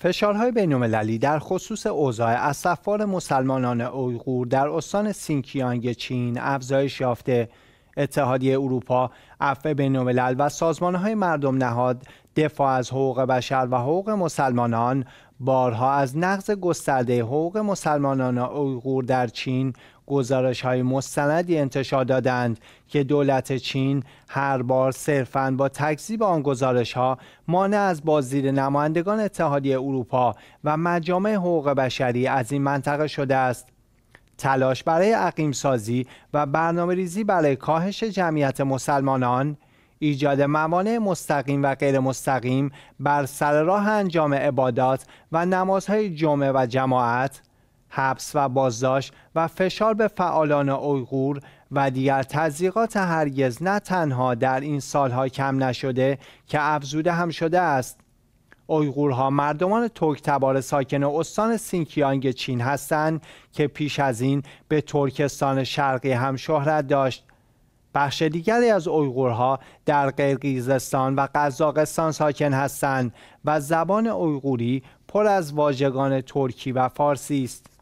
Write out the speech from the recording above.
فشارهای بین‌المللی در خصوص اوضاع اسفار مسلمانان اویغور در استان سینکیانگ چین افزایش یافته اتحادیه اروپا، عفو بین‌الملل و سازمانهای مردم نهاد دفاع از حقوق بشر و حقوق مسلمانان بارها از نقض گسترده حقوق مسلمانان اوغور در چین گزارش های مستندی انتشار دادند که دولت چین هر بار صرفاً با تکذیب آن گزارش ها مانع از بازدید نمایندگان اتحادیه اروپا و مجامع حقوق بشری از این منطقه شده است تلاش برای سازی و برنامه ریزی برای کاهش جمعیت مسلمانان ایجاد موانع مستقیم و غیر مستقیم بر سر راه انجام عبادات و نمازهای جمعه و جماعت حبس و بازداشت و فشار به فعالان اویغور و دیگر تزریقات هرگز نه تنها در این سالها کم نشده که افزوده هم شده است اویغورها مردمان ترکتبار ساکن استان سینکیانگ چین هستند که پیش از این به ترکستان شرقی هم شهرت داشت بخش دیگری از اویغورها در قرقیزستان و قزاقستان ساکن هستند و زبان اویغوری پر از واژگان ترکی و فارسی است